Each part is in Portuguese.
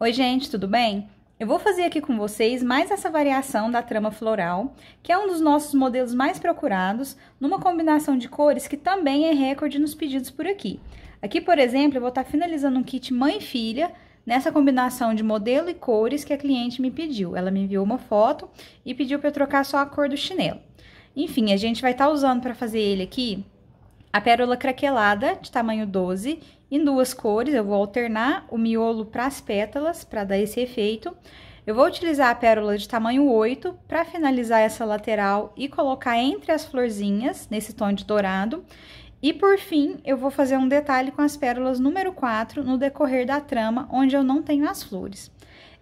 Oi, gente, tudo bem? Eu vou fazer aqui com vocês mais essa variação da trama floral, que é um dos nossos modelos mais procurados, numa combinação de cores que também é recorde nos pedidos por aqui. Aqui, por exemplo, eu vou estar tá finalizando um kit mãe e filha, nessa combinação de modelo e cores que a cliente me pediu. Ela me enviou uma foto e pediu para eu trocar só a cor do chinelo. Enfim, a gente vai estar tá usando para fazer ele aqui a pérola craquelada de tamanho 12 em duas cores, eu vou alternar o miolo para as pétalas para dar esse efeito. Eu vou utilizar a pérola de tamanho 8 para finalizar essa lateral e colocar entre as florzinhas, nesse tom de dourado. E por fim, eu vou fazer um detalhe com as pérolas número 4 no decorrer da trama, onde eu não tenho as flores.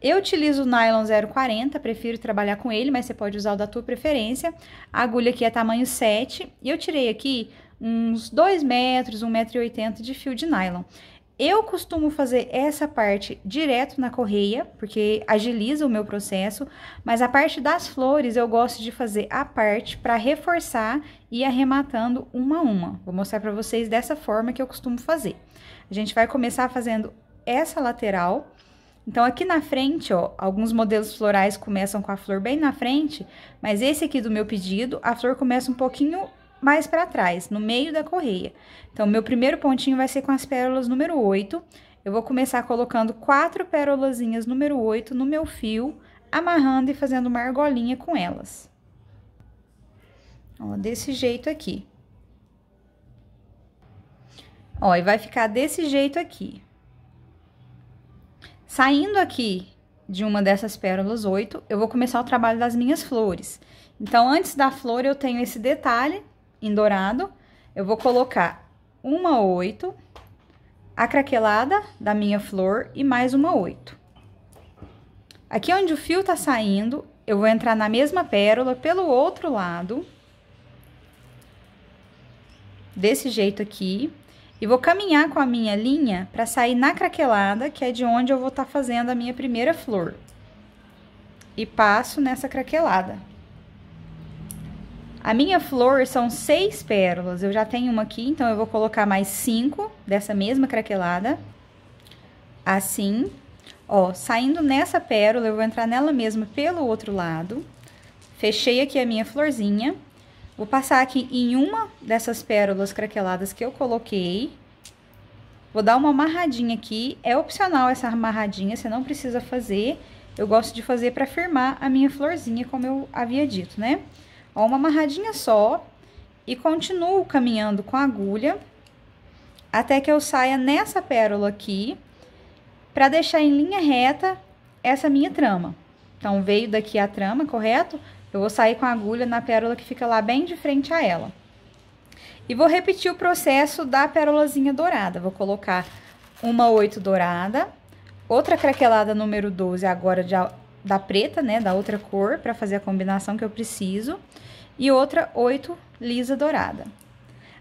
Eu utilizo o nylon 040, prefiro trabalhar com ele, mas você pode usar o da tua preferência. A agulha aqui é tamanho 7 e eu tirei aqui uns 2 metros, 1,80 metro de fio de nylon. Eu costumo fazer essa parte direto na correia, porque agiliza o meu processo, mas a parte das flores eu gosto de fazer a parte para reforçar e arrematando uma a uma. Vou mostrar para vocês dessa forma que eu costumo fazer. A gente vai começar fazendo essa lateral. Então, aqui na frente, ó, alguns modelos florais começam com a flor bem na frente, mas esse aqui do meu pedido, a flor começa um pouquinho mais para trás, no meio da correia. Então, meu primeiro pontinho vai ser com as pérolas número 8. Eu vou começar colocando quatro pérolazinhas número 8 no meu fio, amarrando e fazendo uma argolinha com elas. Ó, desse jeito aqui. Ó, e vai ficar desse jeito aqui. Saindo aqui de uma dessas pérolas 8, eu vou começar o trabalho das minhas flores. Então, antes da flor, eu tenho esse detalhe em dourado, eu vou colocar uma oito, a craquelada da minha flor e mais uma oito. Aqui onde o fio tá saindo, eu vou entrar na mesma pérola pelo outro lado, desse jeito aqui, e vou caminhar com a minha linha para sair na craquelada, que é de onde eu vou estar tá fazendo a minha primeira flor. E passo nessa craquelada. A minha flor são seis pérolas. Eu já tenho uma aqui, então eu vou colocar mais cinco dessa mesma craquelada. Assim. Ó, saindo nessa pérola, eu vou entrar nela mesma pelo outro lado. Fechei aqui a minha florzinha. Vou passar aqui em uma dessas pérolas craqueladas que eu coloquei. Vou dar uma amarradinha aqui. É opcional essa amarradinha, você não precisa fazer. Eu gosto de fazer para firmar a minha florzinha, como eu havia dito, né? Né? Ó, uma amarradinha só e continuo caminhando com a agulha até que eu saia nessa pérola aqui para deixar em linha reta essa minha trama. Então, veio daqui a trama, correto? Eu vou sair com a agulha na pérola que fica lá bem de frente a ela. E vou repetir o processo da pérolazinha dourada. Vou colocar uma oito dourada, outra craquelada número 12 agora de da preta, né, da outra cor, para fazer a combinação que eu preciso, e outra 8 lisa dourada.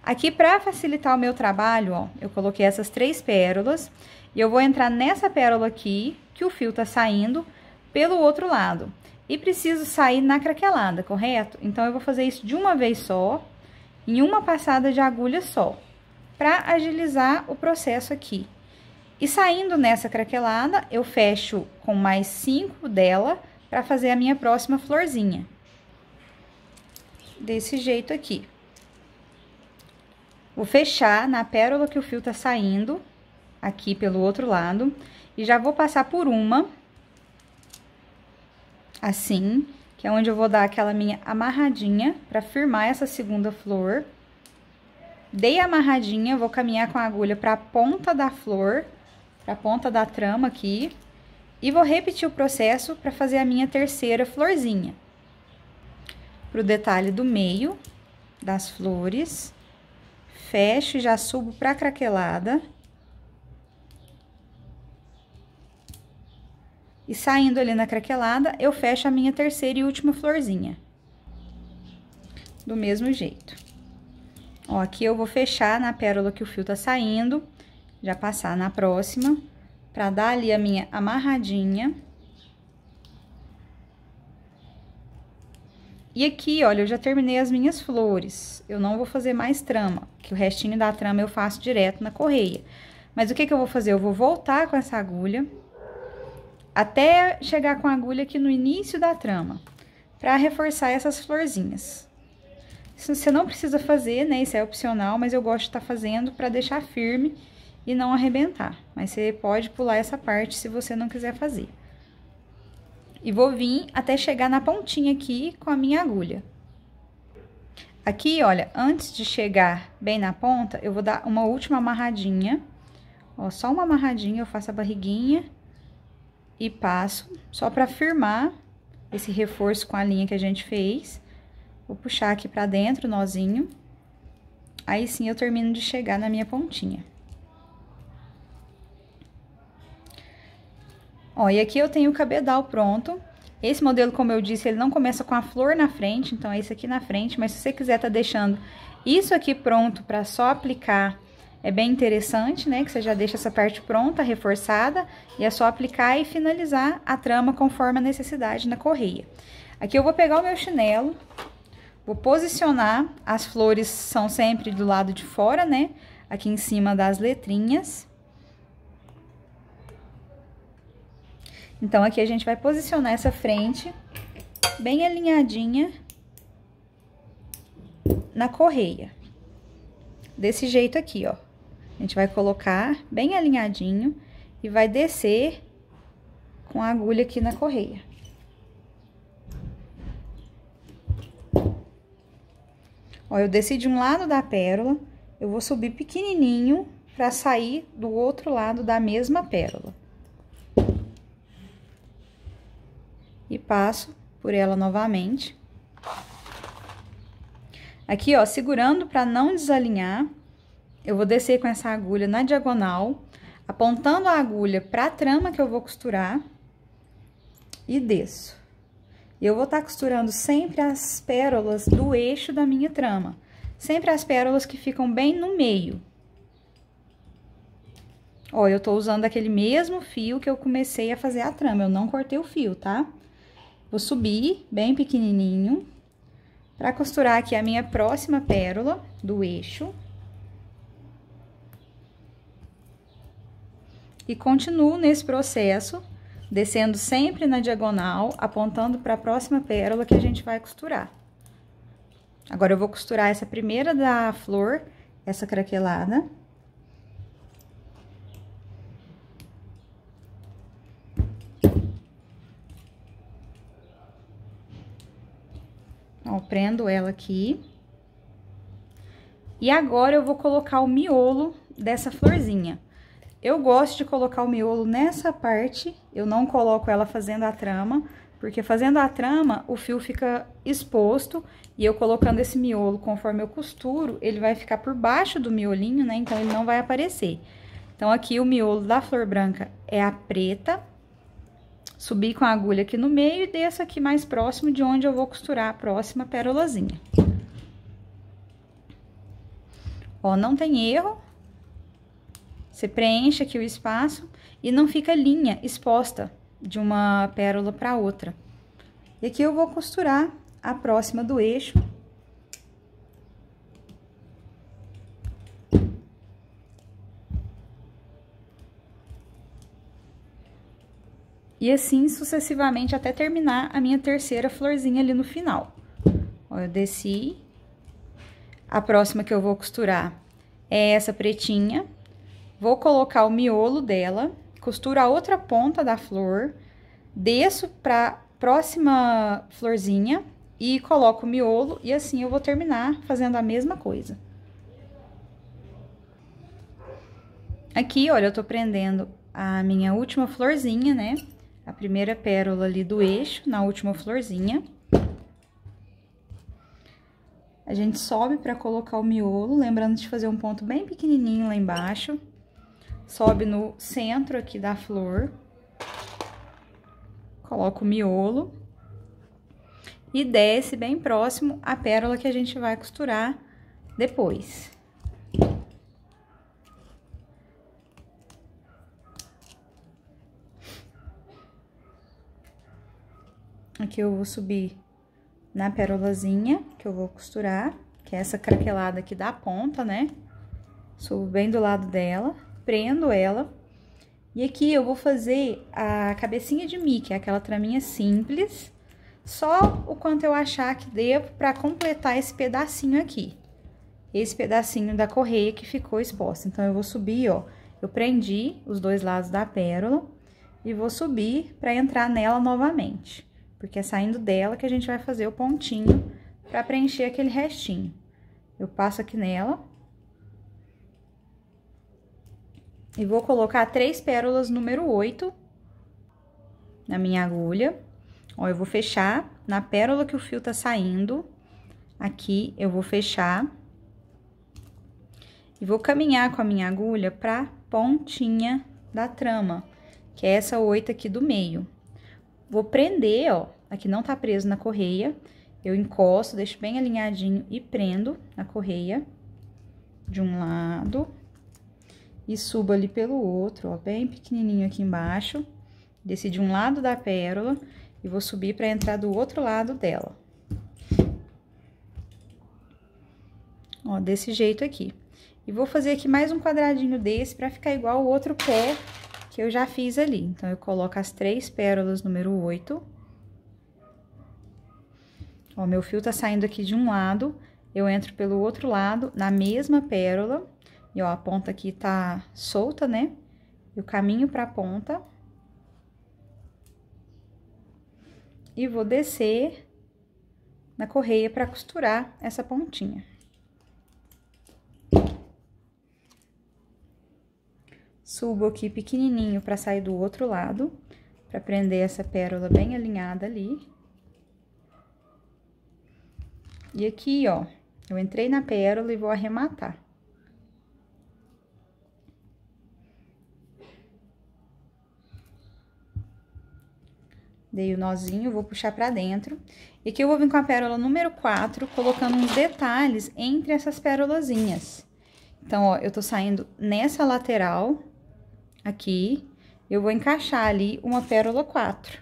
Aqui, para facilitar o meu trabalho, ó, eu coloquei essas três pérolas, e eu vou entrar nessa pérola aqui, que o fio tá saindo, pelo outro lado. E preciso sair na craquelada, correto? Então, eu vou fazer isso de uma vez só, em uma passada de agulha só, para agilizar o processo aqui. E saindo nessa craquelada, eu fecho com mais cinco dela para fazer a minha próxima florzinha. Desse jeito aqui. Vou fechar na pérola que o fio tá saindo, aqui pelo outro lado, e já vou passar por uma, assim, que é onde eu vou dar aquela minha amarradinha para firmar essa segunda flor. Dei a amarradinha, vou caminhar com a agulha para a ponta da flor, para a ponta da trama aqui. E vou repetir o processo para fazer a minha terceira florzinha. Para o detalhe do meio das flores, fecho e já subo para a craquelada. E saindo ali na craquelada, eu fecho a minha terceira e última florzinha. Do mesmo jeito. Ó, aqui eu vou fechar na pérola que o fio tá saindo, já passar na próxima, pra dar ali a minha amarradinha. E aqui, olha, eu já terminei as minhas flores. Eu não vou fazer mais trama, que o restinho da trama eu faço direto na correia. Mas o que que eu vou fazer? Eu vou voltar com essa agulha até chegar com a agulha aqui no início da trama, pra reforçar essas florzinhas. Isso você não precisa fazer, né? Isso é opcional, mas eu gosto de estar tá fazendo pra deixar firme e não arrebentar. Mas você pode pular essa parte se você não quiser fazer. E vou vir até chegar na pontinha aqui com a minha agulha. Aqui, olha, antes de chegar bem na ponta, eu vou dar uma última amarradinha. Ó, só uma amarradinha, eu faço a barriguinha e passo, só pra firmar esse reforço com a linha que a gente fez. Vou puxar aqui pra dentro o nozinho. Aí sim eu termino de chegar na minha pontinha. Ó, e aqui eu tenho o cabedal pronto. Esse modelo, como eu disse, ele não começa com a flor na frente, então é isso aqui na frente, mas se você quiser tá deixando isso aqui pronto para só aplicar, é bem interessante, né? Que você já deixa essa parte pronta, reforçada, e é só aplicar e finalizar a trama conforme a necessidade na correia. Aqui eu vou pegar o meu chinelo, vou posicionar, as flores são sempre do lado de fora, né? Aqui em cima das letrinhas. Então, aqui a gente vai posicionar essa frente bem alinhadinha na correia. Desse jeito aqui, ó. A gente vai colocar bem alinhadinho e vai descer com a agulha aqui na correia. Ó, eu desci de um lado da pérola, eu vou subir pequenininho para sair do outro lado da mesma pérola. e passo por ela novamente. Aqui, ó, segurando para não desalinhar, eu vou descer com essa agulha na diagonal, apontando a agulha para a trama que eu vou costurar e desço. eu vou estar tá costurando sempre as pérolas do eixo da minha trama, sempre as pérolas que ficam bem no meio. Ó, eu tô usando aquele mesmo fio que eu comecei a fazer a trama, eu não cortei o fio, tá? Vou subir bem pequenininho para costurar aqui a minha próxima pérola do eixo. E continuo nesse processo, descendo sempre na diagonal, apontando para a próxima pérola que a gente vai costurar. Agora, eu vou costurar essa primeira da flor, essa craquelada. prendo ela aqui. E agora eu vou colocar o miolo dessa florzinha. Eu gosto de colocar o miolo nessa parte, eu não coloco ela fazendo a trama, porque fazendo a trama o fio fica exposto e eu colocando esse miolo conforme eu costuro, ele vai ficar por baixo do miolinho, né? Então ele não vai aparecer. Então aqui o miolo da flor branca é a preta Subi com a agulha aqui no meio e desço aqui mais próximo de onde eu vou costurar a próxima pérolazinha. Ó, não tem erro. Você preenche aqui o espaço e não fica linha exposta de uma pérola para outra. E aqui eu vou costurar a próxima do eixo e assim sucessivamente até terminar a minha terceira florzinha ali no final. Ó, eu desci. A próxima que eu vou costurar é essa pretinha. Vou colocar o miolo dela, costuro a outra ponta da flor, desço pra próxima florzinha e coloco o miolo e assim eu vou terminar fazendo a mesma coisa. Aqui, olha, eu tô prendendo a minha última florzinha, né? a primeira pérola ali do eixo, na última florzinha. A gente sobe para colocar o miolo, lembrando de fazer um ponto bem pequenininho lá embaixo. Sobe no centro aqui da flor. Coloca o miolo. E desce bem próximo à pérola que a gente vai costurar depois. Aqui eu vou subir na pérolazinha, que eu vou costurar, que é essa craquelada aqui da ponta, né? Subo bem do lado dela, prendo ela. E aqui eu vou fazer a cabecinha de Mickey, aquela traminha simples, só o quanto eu achar que devo para completar esse pedacinho aqui. Esse pedacinho da correia que ficou exposta. Então, eu vou subir, ó, eu prendi os dois lados da pérola e vou subir para entrar nela novamente. Porque é saindo dela que a gente vai fazer o pontinho para preencher aquele restinho. Eu passo aqui nela. E vou colocar três pérolas número 8 na minha agulha. Ó, eu vou fechar na pérola que o fio tá saindo. Aqui eu vou fechar. E vou caminhar com a minha agulha pra pontinha da trama, que é essa oito aqui do meio. Vou prender, ó, aqui não tá preso na correia. Eu encosto, deixo bem alinhadinho e prendo na correia de um lado. E subo ali pelo outro, ó, bem pequenininho aqui embaixo. Desci de um lado da pérola e vou subir para entrar do outro lado dela. Ó, desse jeito aqui. E vou fazer aqui mais um quadradinho desse para ficar igual o outro pé que eu já fiz ali. Então, eu coloco as três pérolas número 8. Ó, meu fio tá saindo aqui de um lado, eu entro pelo outro lado, na mesma pérola, e ó, a ponta aqui tá solta, né? Eu caminho pra ponta. E vou descer na correia pra costurar essa pontinha. Subo aqui pequenininho para sair do outro lado, para prender essa pérola bem alinhada ali. E aqui, ó, eu entrei na pérola e vou arrematar. Dei o nozinho, vou puxar pra dentro. E aqui eu vou vir com a pérola número 4, colocando uns detalhes entre essas pérolazinhas. Então, ó, eu tô saindo nessa lateral aqui, eu vou encaixar ali uma pérola 4.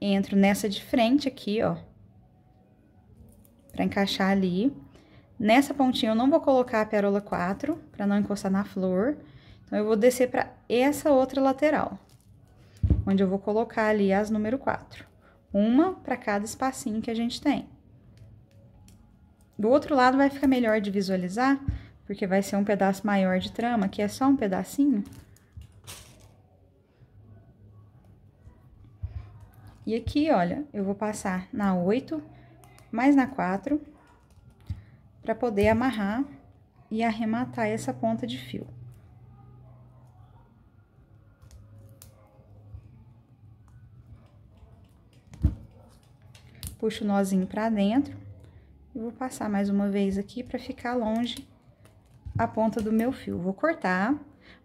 Entro nessa de frente aqui, ó, pra encaixar ali. Nessa pontinha eu não vou colocar a pérola 4, pra não encostar na flor. Então, eu vou descer pra essa outra lateral, onde eu vou colocar ali as número 4. Uma pra cada espacinho que a gente tem. Do outro lado vai ficar melhor de visualizar, porque vai ser um pedaço maior de trama, que é só um pedacinho. E aqui, olha, eu vou passar na 8, mais na 4, para poder amarrar e arrematar essa ponta de fio. Puxo o nozinho para dentro e vou passar mais uma vez aqui para ficar longe a ponta do meu fio. Vou cortar,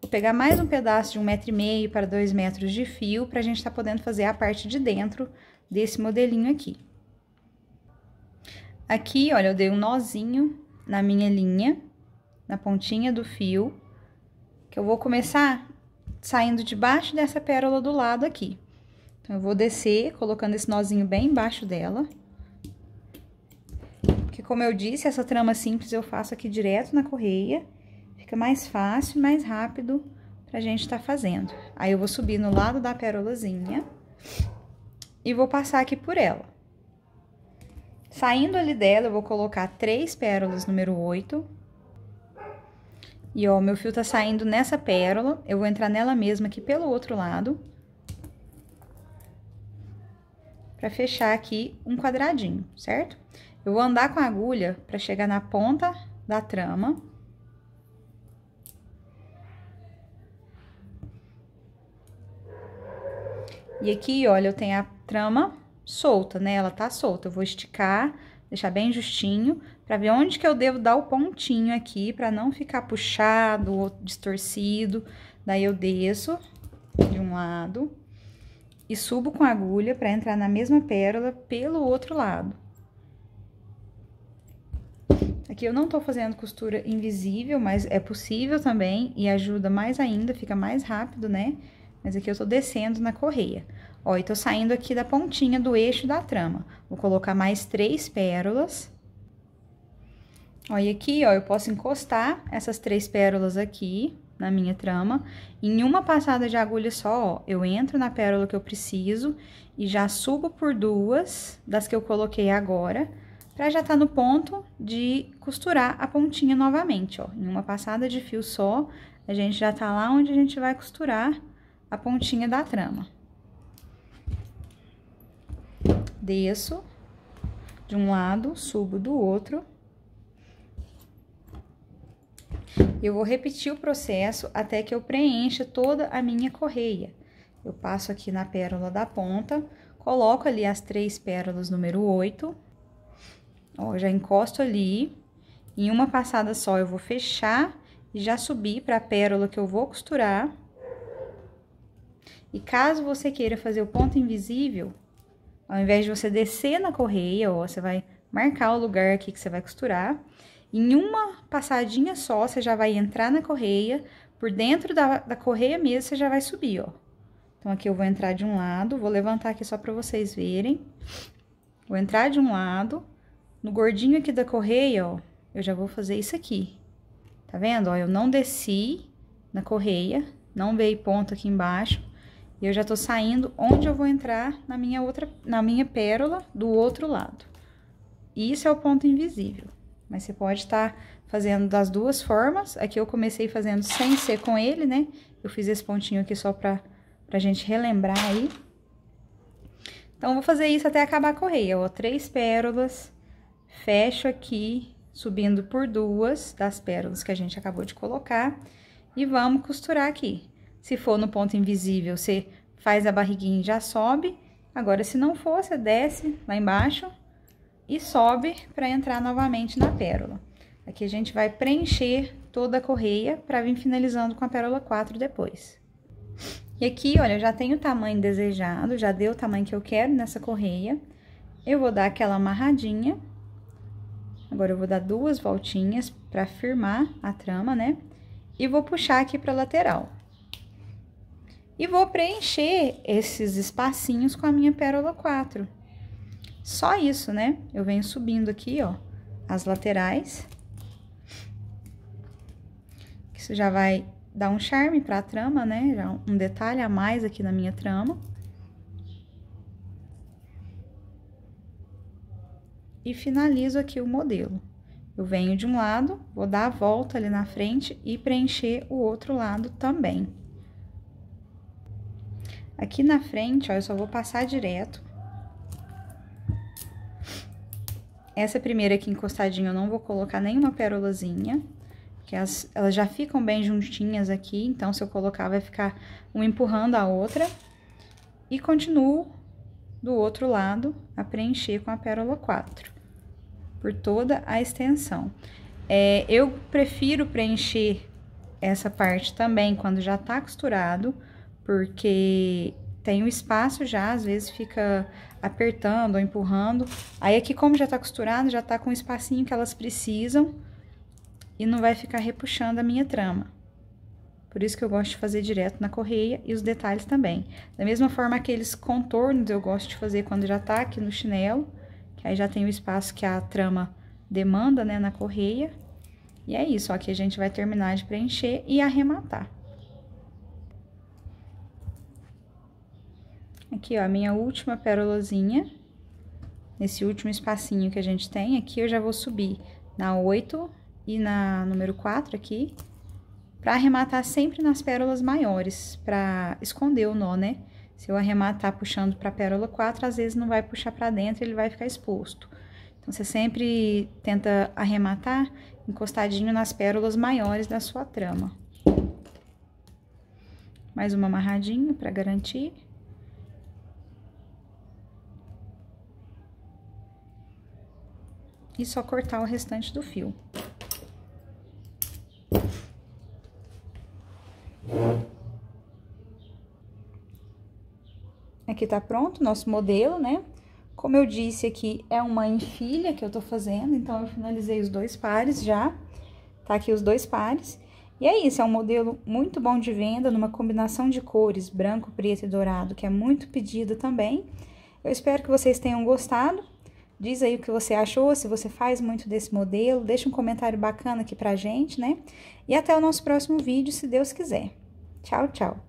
vou pegar mais um pedaço de um metro e meio para dois metros de fio, para a gente estar tá podendo fazer a parte de dentro desse modelinho aqui. Aqui, olha, eu dei um nozinho na minha linha, na pontinha do fio, que eu vou começar saindo debaixo dessa pérola do lado aqui. Então, eu vou descer, colocando esse nozinho bem embaixo dela. Porque, como eu disse, essa trama simples eu faço aqui direto na correia. Fica mais fácil, mais rápido pra gente estar tá fazendo. Aí eu vou subir no lado da pérolazinha e vou passar aqui por ela. Saindo ali dela, eu vou colocar três pérolas número 8. E ó, meu fio tá saindo nessa pérola, eu vou entrar nela mesma aqui pelo outro lado. Pra fechar aqui um quadradinho, certo? Eu vou andar com a agulha para chegar na ponta da trama. E aqui, olha, eu tenho a trama solta, né? Ela tá solta. Eu vou esticar, deixar bem justinho, para ver onde que eu devo dar o pontinho aqui, para não ficar puxado ou distorcido. Daí eu desço de um lado e subo com a agulha para entrar na mesma pérola pelo outro lado que eu não tô fazendo costura invisível, mas é possível também e ajuda mais ainda, fica mais rápido, né? Mas aqui eu tô descendo na correia. Ó, e tô saindo aqui da pontinha do eixo da trama. Vou colocar mais três pérolas. Ó, e aqui, ó, eu posso encostar essas três pérolas aqui na minha trama. Em uma passada de agulha só, ó, eu entro na pérola que eu preciso e já subo por duas das que eu coloquei agora para já estar tá no ponto de costurar a pontinha novamente, ó. Em uma passada de fio só, a gente já tá lá onde a gente vai costurar a pontinha da trama. Desço de um lado, subo do outro. Eu vou repetir o processo até que eu preencha toda a minha correia. Eu passo aqui na pérola da ponta, coloco ali as três pérolas número 8 Ó, já encosto ali. Em uma passada só, eu vou fechar e já subir para a pérola que eu vou costurar. E caso você queira fazer o ponto invisível, ao invés de você descer na correia, ó, você vai marcar o lugar aqui que você vai costurar. Em uma passadinha só, você já vai entrar na correia, por dentro da, da correia mesmo, você já vai subir, ó. Então, aqui eu vou entrar de um lado, vou levantar aqui só para vocês verem. Vou entrar de um lado, no gordinho aqui da correia, ó, eu já vou fazer isso aqui. Tá vendo? Ó, eu não desci na correia, não veio ponto aqui embaixo. E eu já tô saindo onde eu vou entrar na minha outra, na minha pérola do outro lado. Isso é o ponto invisível. Mas você pode estar tá fazendo das duas formas. Aqui eu comecei fazendo sem ser com ele, né? Eu fiz esse pontinho aqui só pra, pra gente relembrar aí. Então, vou fazer isso até acabar a correia, ó. Três pérolas fecho aqui, subindo por duas das pérolas que a gente acabou de colocar, e vamos costurar aqui. Se for no ponto invisível, você faz a barriguinha e já sobe. Agora, se não for, você desce lá embaixo e sobe para entrar novamente na pérola. Aqui a gente vai preencher toda a correia para vir finalizando com a pérola 4 depois. E aqui, olha, eu já tenho o tamanho desejado, já deu o tamanho que eu quero nessa correia. Eu vou dar aquela amarradinha Agora, eu vou dar duas voltinhas para firmar a trama, né? E vou puxar aqui para lateral. E vou preencher esses espacinhos com a minha pérola 4. Só isso, né? Eu venho subindo aqui, ó, as laterais. Isso já vai dar um charme para a trama, né? Já um detalhe a mais aqui na minha trama. e finalizo aqui o modelo. Eu venho de um lado, vou dar a volta ali na frente e preencher o outro lado também. Aqui na frente, ó, eu só vou passar direto. Essa primeira aqui encostadinha eu não vou colocar nenhuma pérolazinha, porque elas, elas já ficam bem juntinhas aqui, então se eu colocar vai ficar um empurrando a outra. E continuo do outro lado a preencher com a pérola 4, por toda a extensão. É, eu prefiro preencher essa parte também quando já tá costurado, porque tem o um espaço já, às vezes fica apertando ou empurrando. Aí aqui, como já tá costurado, já tá com o espacinho que elas precisam e não vai ficar repuxando a minha trama. Por isso que eu gosto de fazer direto na correia e os detalhes também. Da mesma forma, aqueles contornos eu gosto de fazer quando já tá aqui no chinelo, que aí já tem o espaço que a trama demanda, né, na correia. E é isso, ó, aqui a gente vai terminar de preencher e arrematar. Aqui, ó, a minha última pérolazinha. Nesse último espacinho que a gente tem, aqui eu já vou subir na 8 e na número 4 aqui para arrematar sempre nas pérolas maiores, para esconder o nó, né? Se eu arrematar puxando para a pérola 4, às vezes não vai puxar para dentro, ele vai ficar exposto. Então, você sempre tenta arrematar encostadinho nas pérolas maiores da sua trama. Mais uma amarradinha para garantir. E só cortar o restante do fio. Aqui tá pronto o nosso modelo, né? Como eu disse aqui, é uma filha que eu tô fazendo, então eu finalizei os dois pares já. Tá aqui os dois pares. E é isso, é um modelo muito bom de venda, numa combinação de cores, branco, preto e dourado, que é muito pedido também. Eu espero que vocês tenham gostado. Diz aí o que você achou, se você faz muito desse modelo, deixa um comentário bacana aqui pra gente, né? E até o nosso próximo vídeo, se Deus quiser. Tchau, tchau.